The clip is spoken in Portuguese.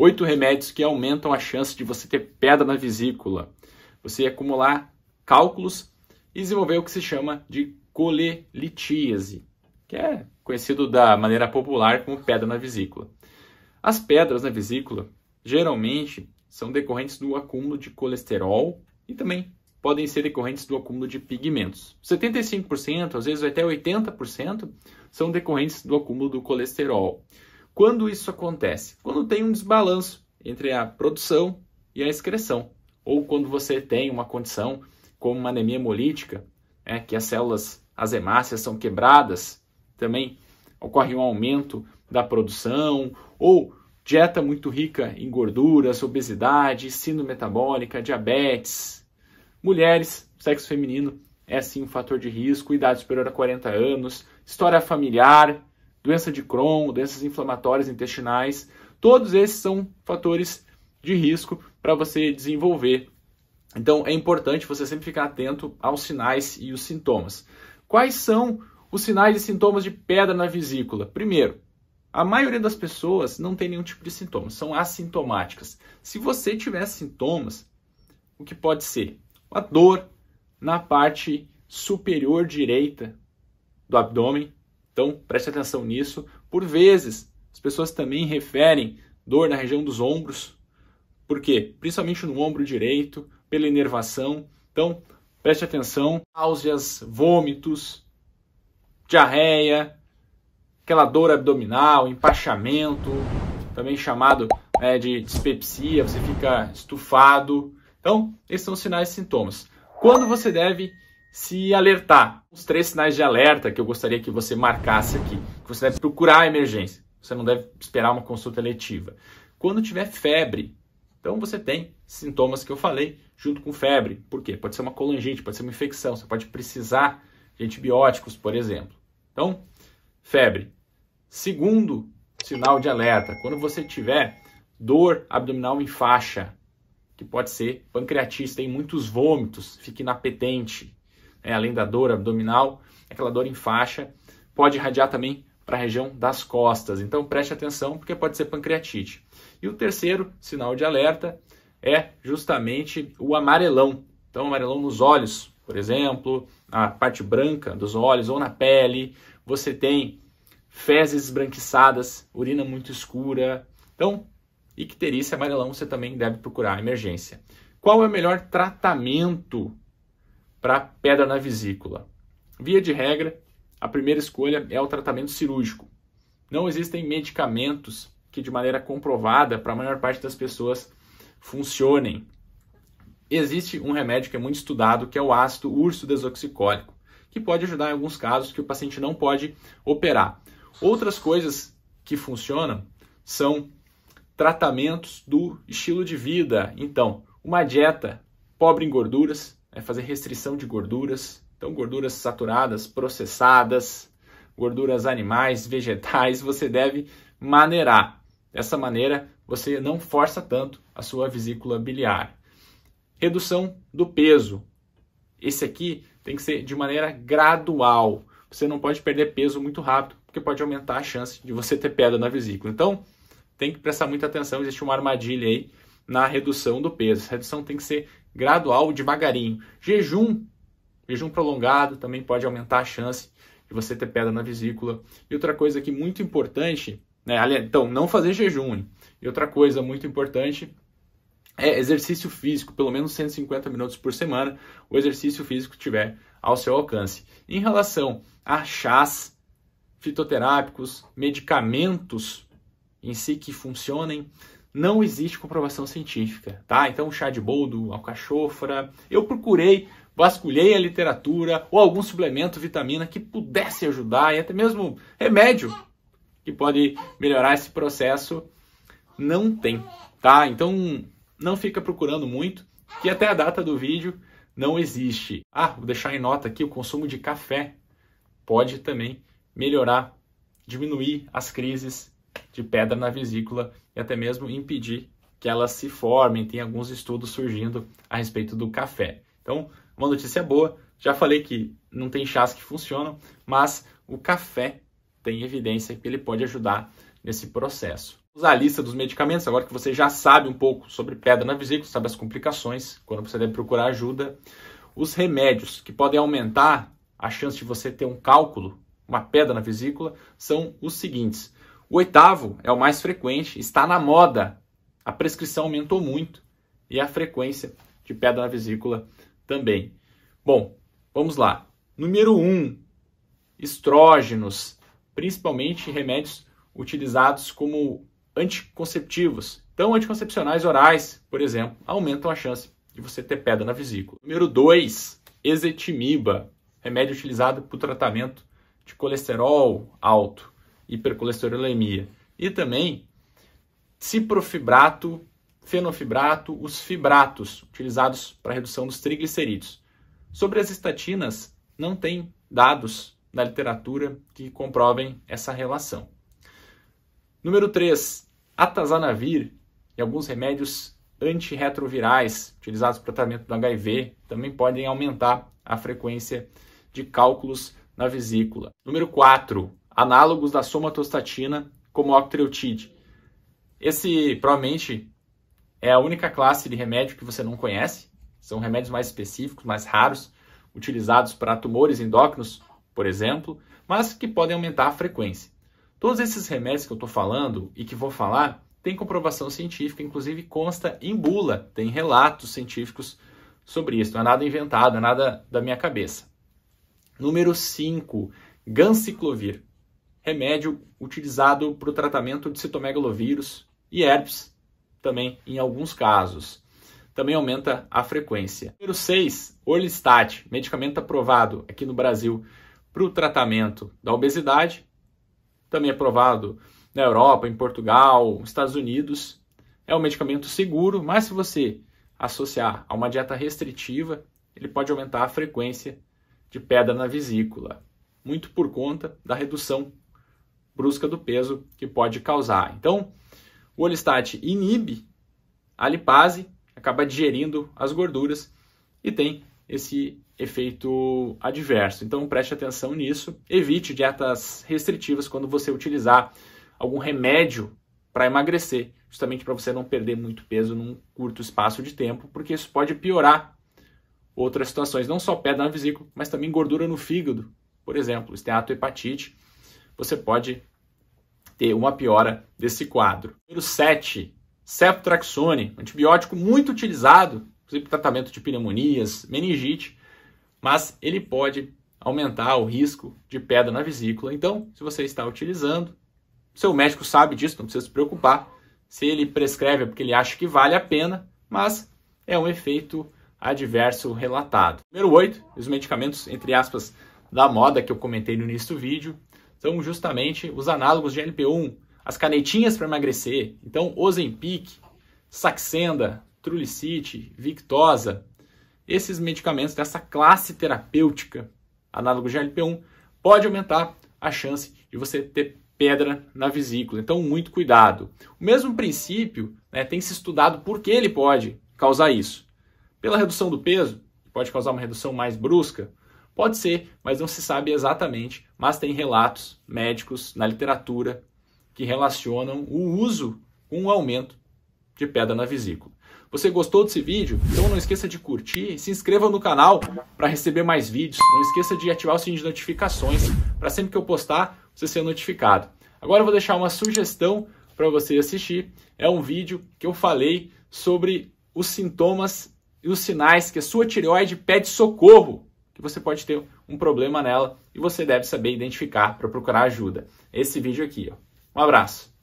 Oito remédios que aumentam a chance de você ter pedra na vesícula, você acumular cálculos e desenvolver o que se chama de colelitíase, que é conhecido da maneira popular como pedra na vesícula. As pedras na vesícula geralmente são decorrentes do acúmulo de colesterol e também podem ser decorrentes do acúmulo de pigmentos. 75%, às vezes até 80%, são decorrentes do acúmulo do colesterol. Quando isso acontece? Quando tem um desbalanço entre a produção e a excreção, ou quando você tem uma condição como uma anemia hemolítica, é, que as células as hemácias são quebradas, também ocorre um aumento da produção, ou dieta muito rica em gorduras, obesidade, síndrome metabólica, diabetes. Mulheres, sexo feminino é sim um fator de risco, idade superior a 40 anos, história familiar, doença de Crohn, doenças inflamatórias intestinais, todos esses são fatores de risco para você desenvolver. Então é importante você sempre ficar atento aos sinais e os sintomas. Quais são os sinais e sintomas de pedra na vesícula? Primeiro, a maioria das pessoas não tem nenhum tipo de sintoma, são assintomáticas. Se você tiver sintomas, o que pode ser? Uma dor na parte superior direita do abdômen, então, preste atenção nisso. Por vezes, as pessoas também referem dor na região dos ombros. Por quê? Principalmente no ombro direito, pela inervação. Então, preste atenção. Náuseas, vômitos, diarreia, aquela dor abdominal, empachamento, também chamado né, de dispepsia, você fica estufado. Então, esses são os sinais e sintomas. Quando você deve se alertar. Os três sinais de alerta que eu gostaria que você marcasse aqui. Que você deve procurar a emergência. Você não deve esperar uma consulta letiva. Quando tiver febre, então você tem sintomas que eu falei junto com febre. Por quê? Pode ser uma colangite, pode ser uma infecção, você pode precisar de antibióticos, por exemplo. Então, febre. Segundo sinal de alerta, quando você tiver dor abdominal em faixa, que pode ser pancreatite tem muitos vômitos, fique inapetente, né, além da dor abdominal, aquela dor em faixa, pode irradiar também para a região das costas. Então preste atenção, porque pode ser pancreatite. E o terceiro sinal de alerta é justamente o amarelão. Então, amarelão nos olhos, por exemplo, na parte branca dos olhos ou na pele. Você tem fezes esbranquiçadas, urina muito escura. Então, icterícia amarelão você também deve procurar emergência. Qual é o melhor tratamento para pedra na vesícula. Via de regra, a primeira escolha é o tratamento cirúrgico. Não existem medicamentos que, de maneira comprovada, para a maior parte das pessoas funcionem. Existe um remédio que é muito estudado, que é o ácido urso desoxicólico, que pode ajudar em alguns casos que o paciente não pode operar. Outras coisas que funcionam são tratamentos do estilo de vida. Então, uma dieta pobre em gorduras, é fazer restrição de gorduras, então gorduras saturadas, processadas, gorduras animais, vegetais, você deve maneirar. Dessa maneira, você não força tanto a sua vesícula biliar. Redução do peso. Esse aqui tem que ser de maneira gradual. Você não pode perder peso muito rápido, porque pode aumentar a chance de você ter pedra na vesícula. Então, tem que prestar muita atenção, existe uma armadilha aí na redução do peso. Essa redução tem que ser gradual, devagarinho. Jejum, jejum prolongado também pode aumentar a chance de você ter pedra na vesícula. E outra coisa que muito importante, né? Então, não fazer jejum. Hein? E outra coisa muito importante é exercício físico, pelo menos 150 minutos por semana, o exercício físico tiver ao seu alcance. Em relação a chás, fitoterápicos, medicamentos em si que funcionem, não existe comprovação científica, tá? Então, chá de boldo, alcachofra, eu procurei, vasculhei a literatura ou algum suplemento, vitamina que pudesse ajudar e até mesmo remédio que pode melhorar esse processo, não tem, tá? Então, não fica procurando muito, que até a data do vídeo não existe. Ah, vou deixar em nota aqui o consumo de café pode também melhorar, diminuir as crises de pedra na vesícula e até mesmo impedir que elas se formem. Tem alguns estudos surgindo a respeito do café. Então, uma notícia boa. Já falei que não tem chás que funcionam, mas o café tem evidência que ele pode ajudar nesse processo. Usar a lista dos medicamentos, agora que você já sabe um pouco sobre pedra na vesícula, sabe as complicações, quando você deve procurar ajuda. Os remédios que podem aumentar a chance de você ter um cálculo, uma pedra na vesícula, são os seguintes: o oitavo é o mais frequente, está na moda. A prescrição aumentou muito e a frequência de pedra na vesícula também. Bom, vamos lá. Número um, estrógenos, principalmente remédios utilizados como anticonceptivos. Então, anticoncepcionais orais, por exemplo, aumentam a chance de você ter pedra na vesícula. Número 2, exetimiba, remédio utilizado para o tratamento de colesterol alto hipercolesterolemia. E também ciprofibrato, fenofibrato, os fibratos utilizados para redução dos triglicerídeos. Sobre as estatinas, não tem dados na literatura que comprovem essa relação. Número 3, atazanavir e alguns remédios antirretrovirais utilizados para tratamento do HIV também podem aumentar a frequência de cálculos na vesícula. Número 4, análogos da somatostatina, como octreotide. Esse provavelmente é a única classe de remédio que você não conhece. São remédios mais específicos, mais raros, utilizados para tumores endócrinos, por exemplo, mas que podem aumentar a frequência. Todos esses remédios que eu estou falando e que vou falar têm comprovação científica, inclusive consta em bula, tem relatos científicos sobre isso. Não é nada inventado, é nada da minha cabeça. Número 5, ganciclovir remédio utilizado para o tratamento de citomegalovírus e herpes, também em alguns casos. Também aumenta a frequência. Número 6, Orlistat, medicamento aprovado aqui no Brasil para o tratamento da obesidade, também aprovado na Europa, em Portugal, Estados Unidos. É um medicamento seguro, mas se você associar a uma dieta restritiva, ele pode aumentar a frequência de pedra na vesícula, muito por conta da redução brusca do peso que pode causar. Então, o olistate inibe a lipase, acaba digerindo as gorduras e tem esse efeito adverso. Então preste atenção nisso, evite dietas restritivas quando você utilizar algum remédio para emagrecer, justamente para você não perder muito peso num curto espaço de tempo, porque isso pode piorar outras situações, não só pedra na vesícula, mas também gordura no fígado, por exemplo, esteatohepatite, você pode ter uma piora desse quadro. Número 7, ceftraxone, antibiótico muito utilizado, inclusive para tratamento de pneumonias, meningite, mas ele pode aumentar o risco de pedra na vesícula. Então, se você está utilizando, seu médico sabe disso, não precisa se preocupar. Se ele prescreve é porque ele acha que vale a pena, mas é um efeito adverso relatado. Número 8, os medicamentos, entre aspas, da moda que eu comentei no início do vídeo, são justamente os análogos de LP1, as canetinhas para emagrecer. Então, Ozempic, Saxenda, Trulicite, Victosa, esses medicamentos dessa classe terapêutica, análogos de LP1, pode aumentar a chance de você ter pedra na vesícula. Então, muito cuidado. O mesmo princípio né, tem se estudado por que ele pode causar isso. Pela redução do peso, que pode causar uma redução mais brusca, Pode ser, mas não se sabe exatamente, mas tem relatos médicos na literatura que relacionam o uso com o aumento de pedra na vesícula. Você gostou desse vídeo? Então não esqueça de curtir, e se inscreva no canal para receber mais vídeos. Não esqueça de ativar o sininho de notificações para sempre que eu postar você ser notificado. Agora eu vou deixar uma sugestão para você assistir. É um vídeo que eu falei sobre os sintomas e os sinais que a sua tireoide pede socorro que você pode ter um problema nela e você deve saber identificar para procurar ajuda. Esse vídeo aqui. Ó. Um abraço!